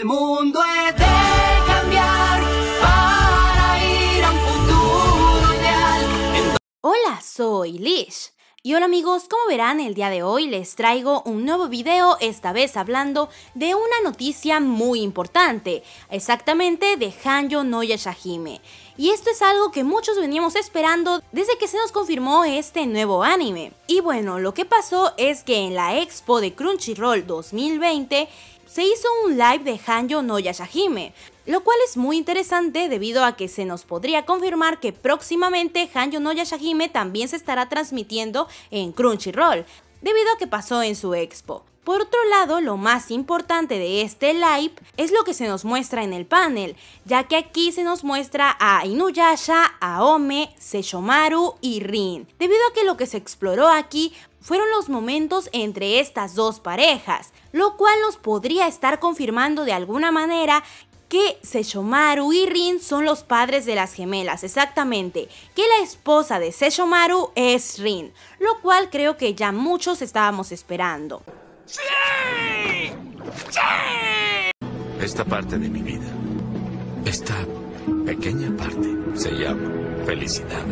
el mundo es de cambiar para ir a un futuro ideal. Hola, soy Lish. Y hola amigos, como verán el día de hoy les traigo un nuevo video, esta vez hablando de una noticia muy importante, exactamente de Hanjo no Yashahime. Y esto es algo que muchos veníamos esperando desde que se nos confirmó este nuevo anime. Y bueno, lo que pasó es que en la expo de Crunchyroll 2020 se hizo un live de Hanjo no Yashahime, lo cual es muy interesante debido a que se nos podría confirmar que próximamente Hanjo no Yashahime también se estará transmitiendo en Crunchyroll, debido a que pasó en su expo. Por otro lado, lo más importante de este live es lo que se nos muestra en el panel, ya que aquí se nos muestra a Inuyasha, Aome, Seishomaru y Rin, debido a que lo que se exploró aquí fueron los momentos entre estas dos parejas, lo cual nos podría estar confirmando de alguna manera que Seishomaru y Rin son los padres de las gemelas, exactamente, que la esposa de Seishomaru es Rin, lo cual creo que ya muchos estábamos esperando. ¡Sí! ¡Sí! Esta parte de mi vida, esta pequeña parte, se llama felicidad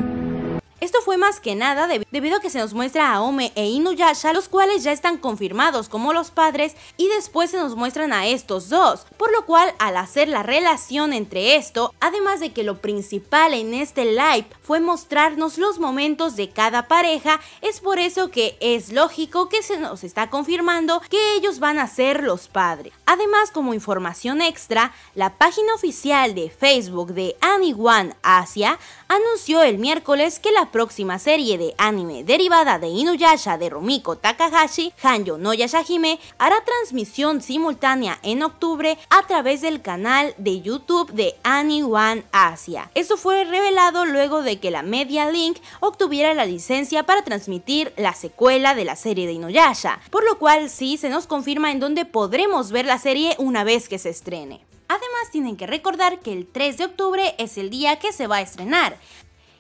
fue más que nada debido a que se nos muestra a Ome e Inuyasha, los cuales ya están confirmados como los padres, y después se nos muestran a estos dos, por lo cual al hacer la relación entre esto, además de que lo principal en este live fue mostrarnos los momentos de cada pareja, es por eso que es lógico que se nos está confirmando que ellos van a ser los padres. Además, como información extra, la página oficial de Facebook de Anyone Asia anunció el miércoles que la próxima próxima serie de anime derivada de Inuyasha de Rumiko Takahashi, Hanjo no Yashahime, hará transmisión simultánea en octubre a través del canal de YouTube de any One Asia. Eso fue revelado luego de que la Media Link obtuviera la licencia para transmitir la secuela de la serie de Inuyasha, por lo cual sí se nos confirma en dónde podremos ver la serie una vez que se estrene. Además tienen que recordar que el 3 de octubre es el día que se va a estrenar,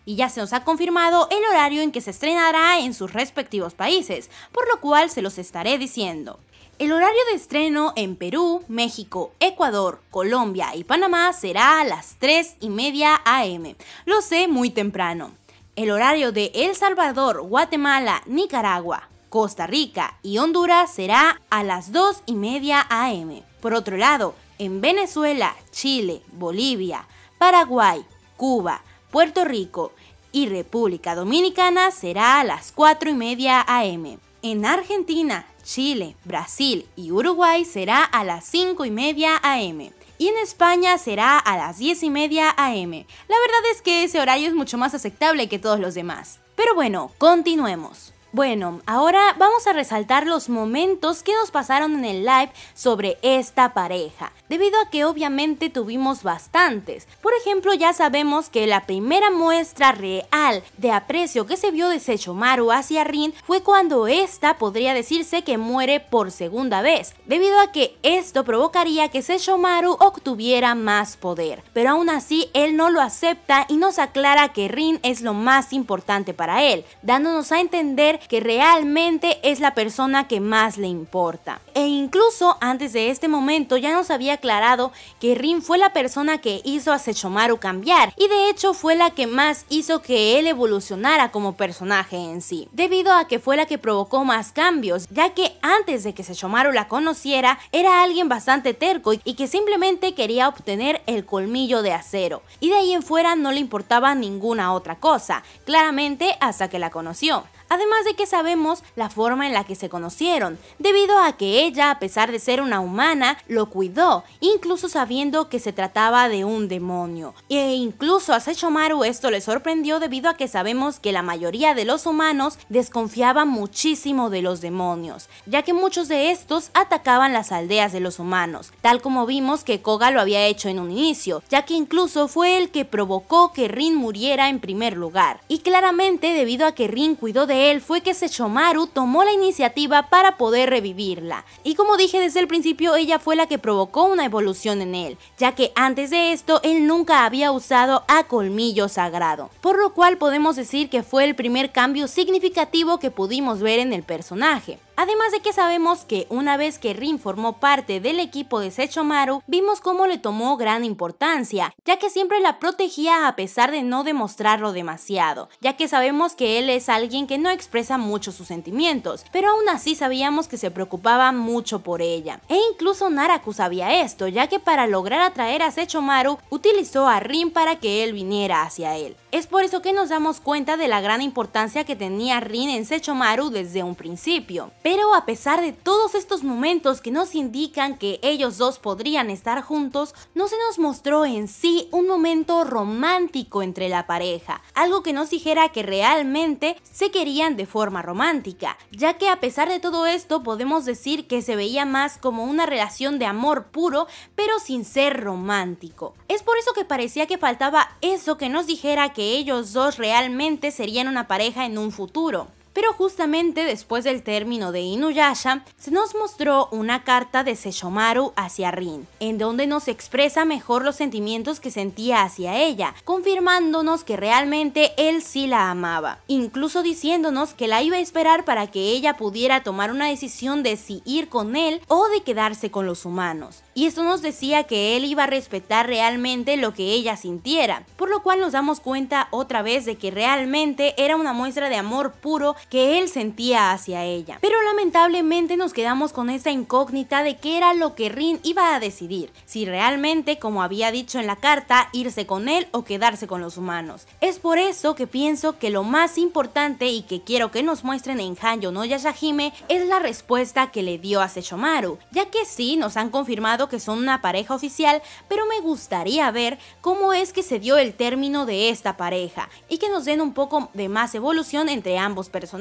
y ya se nos ha confirmado el horario en que se estrenará en sus respectivos países, por lo cual se los estaré diciendo. El horario de estreno en Perú, México, Ecuador, Colombia y Panamá será a las 3 y media AM. Lo sé muy temprano. El horario de El Salvador, Guatemala, Nicaragua, Costa Rica y Honduras será a las 2 y media AM. Por otro lado, en Venezuela, Chile, Bolivia, Paraguay, Cuba, Puerto Rico y República Dominicana será a las 4 y media am. En Argentina, Chile, Brasil y Uruguay será a las 5 y media am y en España será a las 10 y media am. La verdad es que ese horario es mucho más aceptable que todos los demás. Pero bueno, continuemos. Bueno, ahora vamos a resaltar los momentos que nos pasaron en el live sobre esta pareja, debido a que obviamente tuvimos bastantes. Por ejemplo, ya sabemos que la primera muestra real de aprecio que se vio de Sechomaru hacia Rin fue cuando esta podría decirse que muere por segunda vez, debido a que esto provocaría que Sechomaru obtuviera más poder. Pero aún así, él no lo acepta y nos aclara que Rin es lo más importante para él, dándonos a entender que realmente es la persona que más le importa. E incluso antes de este momento ya nos había aclarado que Rin fue la persona que hizo a Sechomaru cambiar y de hecho fue la que más hizo que él evolucionara como personaje en sí, debido a que fue la que provocó más cambios, ya que antes de que Sechomaru la conociera era alguien bastante terco y que simplemente quería obtener el colmillo de acero y de ahí en fuera no le importaba ninguna otra cosa, claramente hasta que la conoció además de que sabemos la forma en la que se conocieron, debido a que ella, a pesar de ser una humana, lo cuidó, incluso sabiendo que se trataba de un demonio. E incluso a Sechomaru esto le sorprendió debido a que sabemos que la mayoría de los humanos desconfiaban muchísimo de los demonios, ya que muchos de estos atacaban las aldeas de los humanos, tal como vimos que Koga lo había hecho en un inicio, ya que incluso fue el que provocó que Rin muriera en primer lugar. Y claramente debido a que Rin cuidó de él fue que Sechomaru tomó la iniciativa para poder revivirla. Y como dije desde el principio, ella fue la que provocó una evolución en él, ya que antes de esto él nunca había usado a colmillo sagrado, por lo cual podemos decir que fue el primer cambio significativo que pudimos ver en el personaje. Además de que sabemos que una vez que Rin formó parte del equipo de Sechomaru, vimos cómo le tomó gran importancia, ya que siempre la protegía a pesar de no demostrarlo demasiado, ya que sabemos que él es alguien que no expresa mucho sus sentimientos, pero aún así sabíamos que se preocupaba mucho por ella. E incluso Naraku sabía esto, ya que para lograr atraer a Sechomaru, utilizó a Rin para que él viniera hacia él. Es por eso que nos damos cuenta de la gran importancia que tenía Rin en Sechomaru desde un principio. Pero a pesar de todos estos momentos que nos indican que ellos dos podrían estar juntos, no se nos mostró en sí un momento romántico entre la pareja, algo que nos dijera que realmente se querían de forma romántica, ya que a pesar de todo esto podemos decir que se veía más como una relación de amor puro, pero sin ser romántico. Es por eso que parecía que faltaba eso que nos dijera que ellos dos realmente serían una pareja en un futuro pero justamente después del término de Inuyasha, se nos mostró una carta de Seshomaru hacia Rin, en donde nos expresa mejor los sentimientos que sentía hacia ella, confirmándonos que realmente él sí la amaba, incluso diciéndonos que la iba a esperar para que ella pudiera tomar una decisión de si ir con él o de quedarse con los humanos. Y esto nos decía que él iba a respetar realmente lo que ella sintiera, por lo cual nos damos cuenta otra vez de que realmente era una muestra de amor puro que él sentía hacia ella. Pero lamentablemente nos quedamos con esta incógnita de qué era lo que Rin iba a decidir, si realmente, como había dicho en la carta, irse con él o quedarse con los humanos. Es por eso que pienso que lo más importante y que quiero que nos muestren en Hanjo no Yashahime es la respuesta que le dio a Sechomaru, ya que sí nos han confirmado que son una pareja oficial, pero me gustaría ver cómo es que se dio el término de esta pareja y que nos den un poco de más evolución entre ambos personajes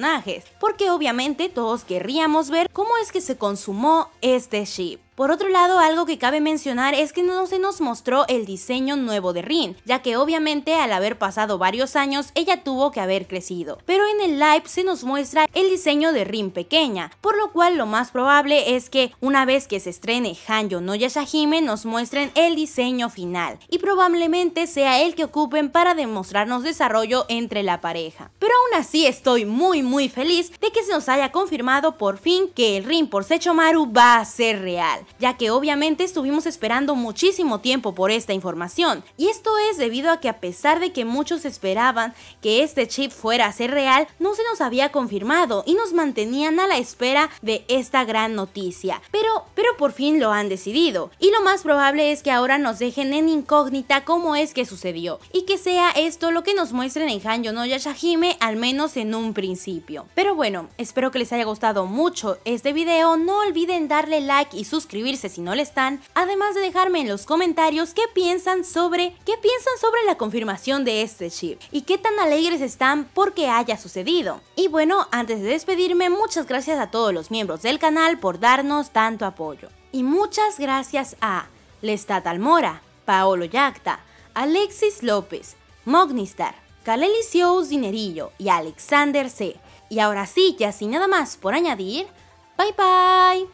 porque obviamente todos querríamos ver cómo es que se consumó este chip. Por otro lado, algo que cabe mencionar es que no se nos mostró el diseño nuevo de Rin, ya que obviamente al haber pasado varios años ella tuvo que haber crecido. Pero en el live se nos muestra el diseño de Rin pequeña, por lo cual lo más probable es que una vez que se estrene Hanjo no Yashahime nos muestren el diseño final y probablemente sea el que ocupen para demostrarnos desarrollo entre la pareja. Pero aún así estoy muy muy feliz de que se nos haya confirmado por fin que el Rin por Sechomaru va a ser real ya que obviamente estuvimos esperando muchísimo tiempo por esta información. Y esto es debido a que a pesar de que muchos esperaban que este chip fuera a ser real, no se nos había confirmado y nos mantenían a la espera de esta gran noticia. Pero, pero por fin lo han decidido. Y lo más probable es que ahora nos dejen en incógnita cómo es que sucedió y que sea esto lo que nos muestren en Hanyo no Yashahime al menos en un principio. Pero bueno, espero que les haya gustado mucho este video, no olviden darle like y suscribirse suscribirse si no lo están, además de dejarme en los comentarios qué piensan sobre, qué piensan sobre la confirmación de este chip y qué tan alegres están porque haya sucedido. Y bueno, antes de despedirme, muchas gracias a todos los miembros del canal por darnos tanto apoyo. Y muchas gracias a Lestat Almora, Paolo Yacta, Alexis López, Mognistar, Kaleli Dinerillo y Alexander C. Y ahora sí, ya sin nada más por añadir, bye bye.